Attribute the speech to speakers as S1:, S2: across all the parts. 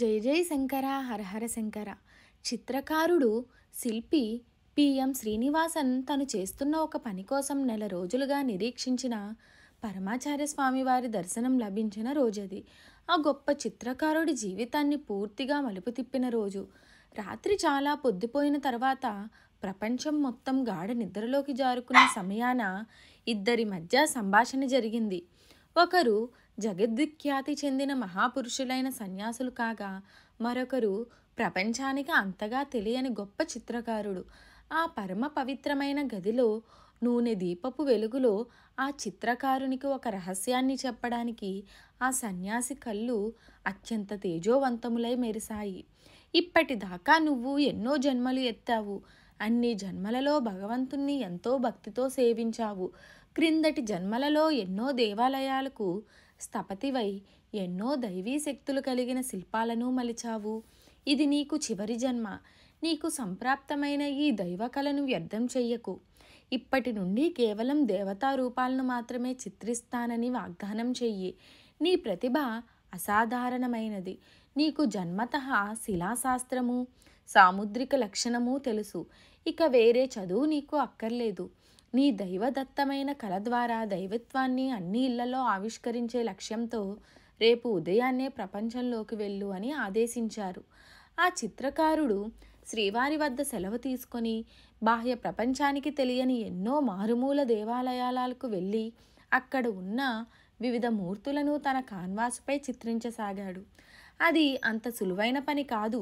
S1: జై జై శంకర హరహర శంకర చిత్రకారుడు శిల్పి పిఎం శ్రీనివాసన్ తను చేస్తున్న ఒక పని కోసం నెల రోజులుగా నిరీక్షించిన పరమాచార్య స్వామి వారి దర్శనం లభించిన రోజది ఆ గొప్ప చిత్రకారుడి జీవితాన్ని పూర్తిగా మలుపు తిప్పిన రోజు రాత్రి చాలా పొద్దుపోయిన తర్వాత ప్రపంచం మొత్తం గాఢ నిద్రలోకి జారుకున్న సమయాన ఇద్దరి మధ్య సంభాషణ జరిగింది ఒకరు జగద్విఖ్యాతి చెందిన మహాపురుషులైన సన్యాసులు కాగా మరొకరు ప్రపంచానికి అంతగా తెలియని గొప్ప చిత్రకారుడు ఆ పరమ పవిత్రమైన గదిలో నూనె దీపపు వెలుగులో ఆ చిత్రకారునికి ఒక రహస్యాన్ని చెప్పడానికి ఆ సన్యాసి కళ్ళు అత్యంత తేజోవంతములై మెరిశాయి ఇప్పటిదాకా నువ్వు ఎన్నో జన్మలు ఎత్తావు అన్ని జన్మలలో భగవంతుణ్ణి ఎంతో భక్తితో సేవించావు క్రిందటి జన్మలలో ఎన్నో దేవాలయాలకు స్థపతివై ఎన్నో దైవీ శక్తులు కలిగిన శిల్పాలను మలిచావు ఇది నీకు చివరి జన్మ నీకు సంప్రాప్తమైన ఈ దైవకలను వ్యర్థం చెయ్యకు ఇప్పటి నుండి కేవలం దేవతా రూపాలను మాత్రమే చిత్రిస్తానని వాగ్దానం చెయ్యి నీ ప్రతిభ అసాధారణమైనది నీకు జన్మత శిలాశాస్త్రము సాముద్రిక లక్షణము తెలుసు ఇక వేరే చదువు నీకు అక్కర్లేదు నీ దైవదత్తమైన కళ ద్వారా దైవత్వాన్ని అన్ని ఇళ్లలో ఆవిష్కరించే లక్ష్యంతో రేపు ఉదయాన్నే ప్రపంచంలోకి వెళ్ళు అని ఆదేశించారు ఆ చిత్రకారుడు శ్రీవారి వద్ద సెలవు తీసుకొని బాహ్య ప్రపంచానికి తెలియని ఎన్నో మారుమూల దేవాలయాలకు వెళ్ళి అక్కడ ఉన్న వివిధ మూర్తులను తన కాన్వాసుపై చిత్రించసాగాడు అది అంత సులువైన పని కాదు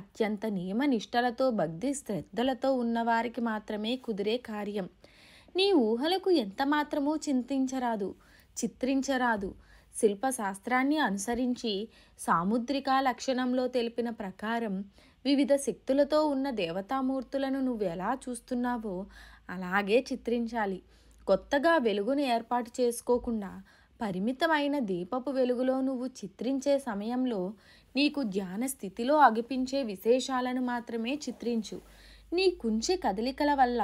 S1: అత్యంత నియమనిష్టలతో భక్తి శ్రద్ధలతో ఉన్నవారికి మాత్రమే కుదిరే కార్యం నీ ఊహలకు ఎంత ఎంతమాత్రమూ చింతించరాదు చిత్రించరాదు శిల్పశాస్త్రాన్ని అనుసరించి సాముద్రిక లక్షణంలో తెలిపిన ప్రకారం వివిధ శక్తులతో ఉన్న దేవతామూర్తులను నువ్వు ఎలా చూస్తున్నావో అలాగే చిత్రించాలి కొత్తగా వెలుగును ఏర్పాటు చేసుకోకుండా పరిమితమైన దీపపు వెలుగులో నువ్వు చిత్రించే సమయంలో నీకు ధ్యాన స్థితిలో అగిపించే విశేషాలను మాత్రమే చిత్రించు నీ కుంచె కదలికల వల్ల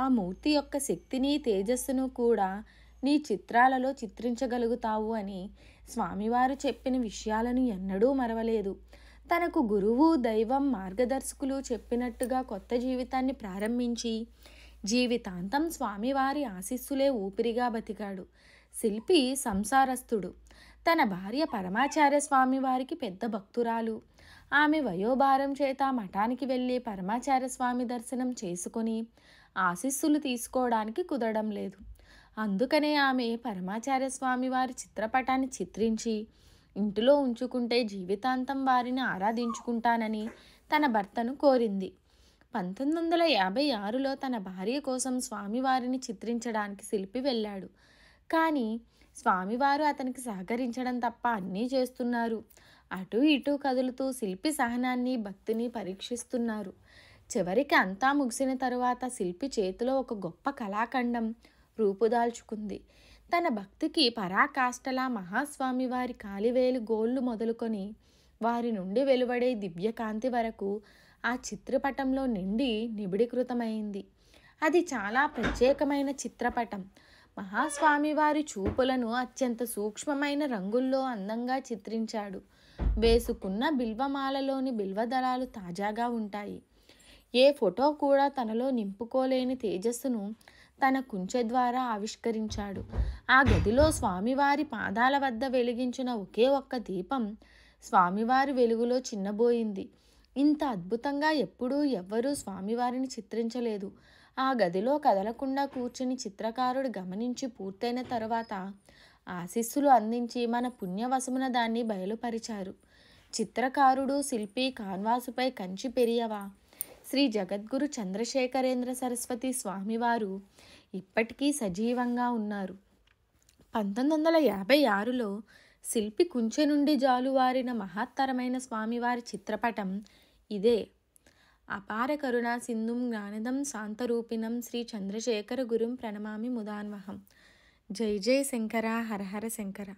S1: ఆ మూర్తి యొక్క శక్తిని తేజస్సును కూడా నీ చిత్రాలలో చిత్రించగలుగుతావు అని స్వామివారు చెప్పిన విషయాలను ఎన్నడూ మరవలేదు తనకు గురువు దైవం మార్గదర్శకులు చెప్పినట్టుగా కొత్త జీవితాన్ని ప్రారంభించి జీవితాంతం స్వామివారి ఆశీస్సులే ఊపిరిగా బతికాడు శిల్పి సంసారస్తుడు తన భార్య పరమాచార్య స్వామి వారికి పెద్ద భక్తురాలు ఆమె వయోభారం చేత మఠానికి వెళ్ళి పరమాచార్య స్వామి దర్శనం చేసుకొని ఆశీస్సులు తీసుకోవడానికి కుదరడం లేదు అందుకనే ఆమె పరమాచార్య స్వామి వారి చిత్రపటాన్ని చిత్రించి ఇంటిలో ఉంచుకుంటే జీవితాంతం వారిని ఆరాధించుకుంటానని తన భర్తను కోరింది పంతొమ్మిది వందల యాభై ఆరులో తన భార్య కోసం స్వామివారిని చిత్రించడానికి శిల్పి వెళ్ళాడు కానీ స్వామివారు అతనికి సహకరించడం తప్ప అన్నీ చేస్తున్నారు అటు ఇటు కదులుతూ శిల్పి సహనాన్ని భక్తిని పరీక్షిస్తున్నారు చివరికి అంతా ముగిసిన తరువాత శిల్పి చేతిలో ఒక గొప్ప కళాఖండం రూపుదాల్చుకుంది తన భక్తికి పరాకాష్టలా మహాస్వామి వారి కాలివేలు గోళ్ళు మొదలుకొని వారి నుండి వెలువడే దివ్యకాంతి వరకు ఆ చిత్రపటంలో నిండి నిబిడీకృతమైంది అది చాలా ప్రత్యేకమైన చిత్రపటం మహాస్వామివారి చూపులను అత్యంత సూక్ష్మమైన రంగుల్లో అందంగా చిత్రించాడు వేసుకున్న బిల్వమాలలోని బిల్వదళాలు తాజాగా ఉంటాయి ఏ ఫోటో కూడా తనలో నింపుకోలేని తేజస్సును తన కుంచె ద్వారా ఆవిష్కరించాడు ఆ గదిలో స్వామివారి పాదాల వద్ద వెలిగించిన ఒకే ఒక్క దీపం స్వామివారి వెలుగులో చిన్నబోయింది ఇంత అద్భుతంగా ఎప్పుడూ ఎవ్వరూ స్వామివారిని చిత్రించలేదు ఆ గదిలో కదలకుండా కూర్చుని చిత్రకారుడు గమనించి పూర్తయిన తరువాత ఆశీస్సులు అందించి మన పుణ్యవశమున దాన్ని బయలుపరిచారు చిత్రకారుడు శిల్పి కాన్వాసుపై కంచి పెరియవా శ్రీ జగద్గురు చంద్రశేఖరేంద్ర సరస్వతి స్వామివారు ఇప్పటికీ సజీవంగా ఉన్నారు పంతొమ్మిది వందల యాభై ఆరులో శిల్పి కుంచె నుండి జాలువారిన మహత్తరమైన స్వామివారి చిత్రపటం ఇదే అపార కరుణా సింధుం జ్ఞానదం శాంతరూపిణం శ్రీ చంద్రశేఖర గురుం ప్రణమామి ముదాన్వహం జై జై శంకర హరహర శంకర